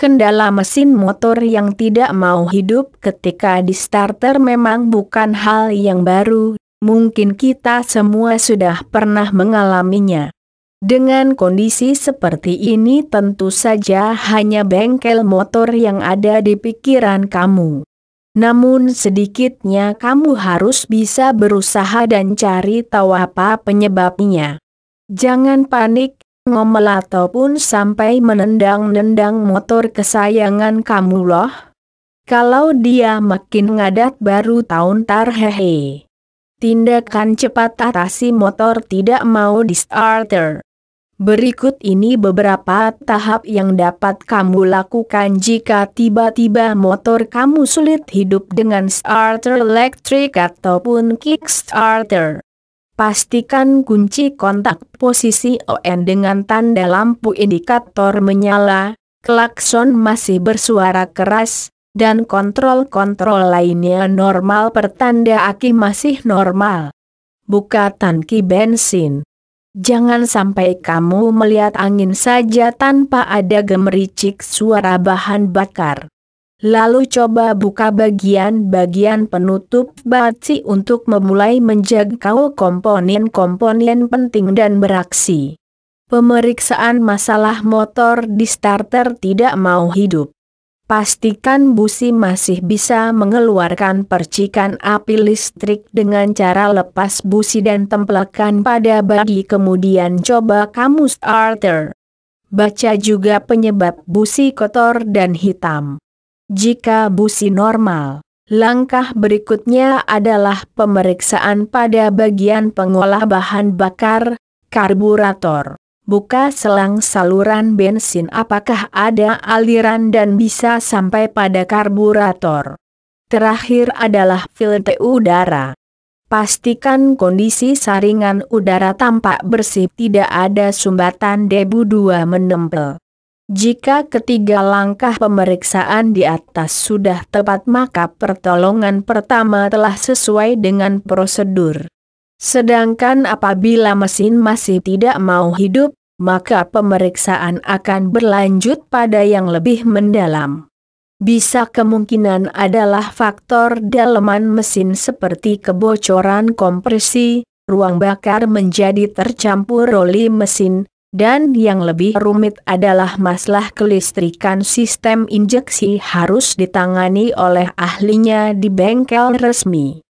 Kendala mesin motor yang tidak mau hidup ketika di starter memang bukan hal yang baru, mungkin kita semua sudah pernah mengalaminya. Dengan kondisi seperti ini tentu saja hanya bengkel motor yang ada di pikiran kamu. Namun sedikitnya kamu harus bisa berusaha dan cari tahu apa penyebabnya. Jangan panik, ngomel ataupun sampai menendang-nendang motor kesayangan kamu loh. Kalau dia makin ngadat baru tahun tar hehe. Tindakan cepat atasi motor tidak mau di starter. Berikut ini beberapa tahap yang dapat kamu lakukan jika tiba-tiba motor kamu sulit hidup dengan starter elektrik ataupun kickstarter. Pastikan kunci kontak posisi ON dengan tanda lampu indikator menyala, klakson masih bersuara keras, dan kontrol-kontrol lainnya normal pertanda aki masih normal. Buka tangki bensin. Jangan sampai kamu melihat angin saja tanpa ada gemericik suara bahan bakar. Lalu coba buka bagian-bagian penutup baci untuk memulai menjangkau komponen-komponen penting dan beraksi. Pemeriksaan masalah motor di starter tidak mau hidup. Pastikan busi masih bisa mengeluarkan percikan api listrik dengan cara lepas busi dan tempelkan pada bagi kemudian coba kamu starter. Baca juga penyebab busi kotor dan hitam. Jika busi normal, langkah berikutnya adalah pemeriksaan pada bagian pengolah bahan bakar, karburator. Buka selang saluran bensin apakah ada aliran dan bisa sampai pada karburator. Terakhir adalah filter udara. Pastikan kondisi saringan udara tampak bersih tidak ada sumbatan debu dua menempel. Jika ketiga langkah pemeriksaan di atas sudah tepat maka pertolongan pertama telah sesuai dengan prosedur. Sedangkan apabila mesin masih tidak mau hidup, maka pemeriksaan akan berlanjut pada yang lebih mendalam. Bisa kemungkinan adalah faktor daleman mesin seperti kebocoran kompresi, ruang bakar menjadi tercampur oli mesin, dan yang lebih rumit adalah masalah kelistrikan sistem injeksi harus ditangani oleh ahlinya di bengkel resmi.